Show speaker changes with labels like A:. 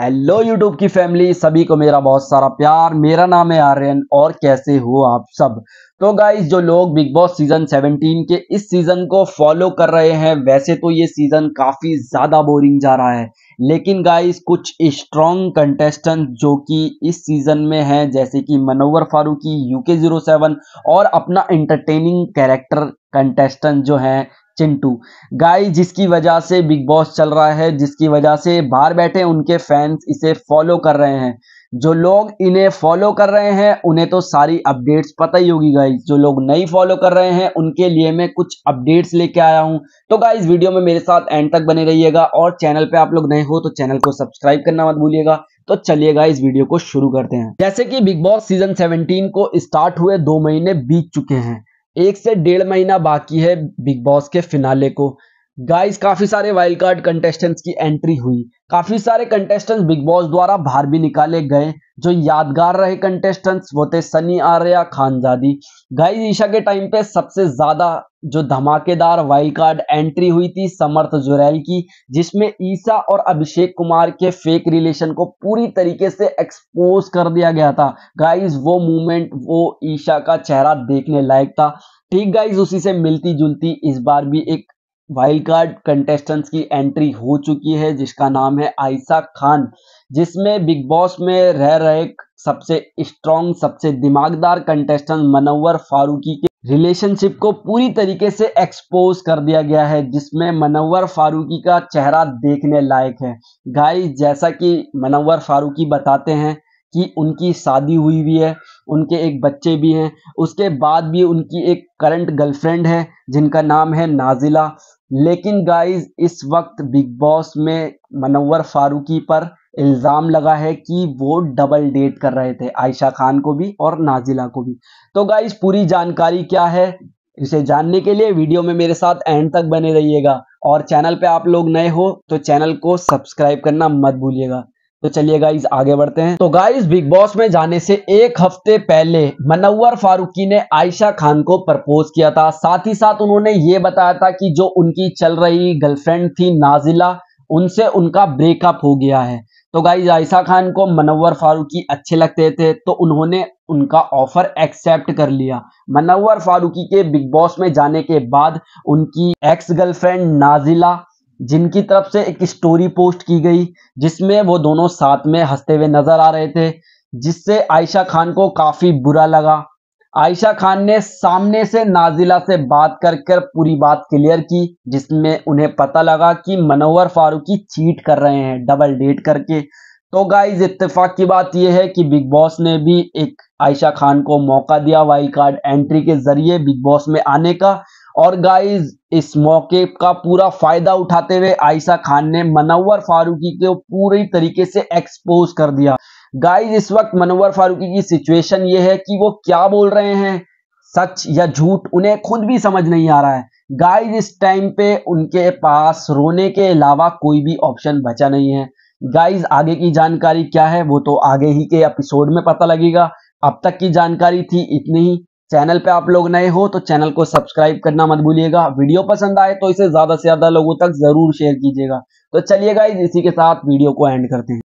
A: hello YouTube की family सभी को मेरा बहुत सारा प्यार मेरा नाम है आर्यन और कैसे हो आप सब तो गाइज जो लोग बिग बॉस सीजन 17 के इस सीजन को फॉलो कर रहे हैं वैसे तो ये सीजन काफी ज्यादा बोरिंग जा रहा है लेकिन गाइज कुछ स्ट्रॉन्ग कंटेस्टेंट जो कि इस सीजन में हैं जैसे कि Munawar Faruqui UK zero seven और अपना एंटरटेनिंग कैरेक्टर कंटेस्टेंट जो हैं चिंटू गाइस जिसकी वजह से बिग बॉस चल रहा है जिसकी वजह से बाहर बैठे उनके फैंस इसे फॉलो कर रहे हैं जो लोग इन्हें फॉलो कर रहे हैं उन्हें तो सारी अपडेट्स पता ही होगी गाइज जो लोग नहीं फॉलो कर रहे हैं उनके लिए मैं कुछ अपडेट्स लेके आया हूं तो गाइज वीडियो में मेरे साथ एंड तक बने रहिएगा और चैनल पे आप लोग नए हो तो चैनल को सब्सक्राइब करना मत भूलिएगा तो चलिएगा इस वीडियो को शुरू करते हैं जैसे कि बिग बॉस सीजन 17 को स्टार्ट हुए दो महीने बीत चुके हैं एक से डेढ़ महीना बाकी है बिग बॉस के फिनाले को गाइस काफी सारे वाइल्ड कार्ड कंटेस्टेंट्स की एंट्री हुई काफी सारे कंटेस्टेंट्स बिग बॉस द्वारा बाहर भी निकाले गए जो यादगार रहे कंटेस्टेंट्स वो थे सनी आर्या खानजादी गाइस ईशा के टाइम पे सबसे ज्यादा जो धमाकेदार वाइल्ड कार्ड एंट्री हुई थी समर्थ जुरैल की जिसमें ईशा और अभिषेक कुमार के फेक रिलेशन को पूरी तरीके से एक्सपोज कर दिया गया था गाइज वो मूवमेंट वो ईशा का चेहरा देखने लायक था ठीक गाइज उसी से मिलती जुलती इस बार भी एक वाइल्ड कार्ड कंटेस्टेंट्स की एंट्री हो चुकी है जिसका नाम है आयशा खान जिसमें बिग बॉस में रह रहे सबसे स्ट्रॉन्ग सबसे दिमागदार कंटेस्टेंट मनोवर फारूकी के रिलेशनशिप को पूरी तरीके से एक्सपोज कर दिया गया है जिसमें मनोवर फारूकी का चेहरा देखने लायक है गाइस जैसा कि मनोवर फारूकी बताते हैं कि उनकी शादी हुई भी है उनके एक बच्चे भी हैं उसके बाद भी उनकी एक करंट गर्लफ्रेंड है जिनका नाम है नाजिला लेकिन गाइस इस वक्त बिग बॉस में मनवर फारूकी पर इल्ज़ाम लगा है कि वो डबल डेट कर रहे थे आयशा खान को भी और नाजिला को भी तो गाइस पूरी जानकारी क्या है इसे जानने के लिए वीडियो में मेरे साथ एंड तक बने रहिएगा और चैनल पे आप लोग नए हो तो चैनल को सब्सक्राइब करना मत भूलिएगा तो चलिए गाइज आगे बढ़ते हैं तो गाइज बिग बॉस में जाने से एक हफ्ते पहले मनवर फारूकी ने आयशा खान को प्रपोज किया था साथ ही साथ उन्होंने ये बताया था कि जो उनकी चल रही गर्लफ्रेंड थी नाजिला उनसे उनका ब्रेकअप हो गया है तो गाइज आयशा खान को मनवर फारूकी अच्छे लगते थे तो उन्होंने उनका ऑफर एक्सेप्ट कर लिया मनवर फारूकी के बिग बॉस में जाने के बाद उनकी एक्स गर्लफ्रेंड नाजिला जिनकी तरफ से एक स्टोरी पोस्ट की गई जिसमें वो दोनों साथ में हंसते हुए नजर आ रहे थे जिससे आयशा खान को काफी बुरा लगा आयशा खान ने सामने से नाजिला से बात कर कर पूरी बात क्लियर की जिसमें उन्हें पता लगा कि मनोवर फारूकी चीट कर रहे हैं डबल डेट करके तो गाइज इत्तेफाक की बात यह है कि बिग बॉस ने भी एक आयशा खान को मौका दिया वाइल्ड कार्ड एंट्री के जरिए बिग बॉस में आने का और गाइस इस मौके का पूरा फायदा उठाते हुए आयशा खान ने मनोवर फारूकी को पूरी तरीके से एक्सपोज कर दिया गाइस इस वक्त मनोवर फारूकी की सिचुएशन ये है कि वो क्या बोल रहे हैं सच या झूठ उन्हें खुद भी समझ नहीं आ रहा है गाइस इस टाइम पे उनके पास रोने के अलावा कोई भी ऑप्शन बचा नहीं है गाइस आगे की जानकारी क्या है वो तो आगे ही के एपिसोड में पता लगेगा अब तक की जानकारी थी इतनी ही चैनल पे आप लोग नए हो तो चैनल को सब्सक्राइब करना मत भूलिएगा वीडियो पसंद आए तो इसे ज्यादा से ज्यादा लोगों तक जरूर शेयर कीजिएगा तो चलिएगा इसी के साथ वीडियो को एंड करते हैं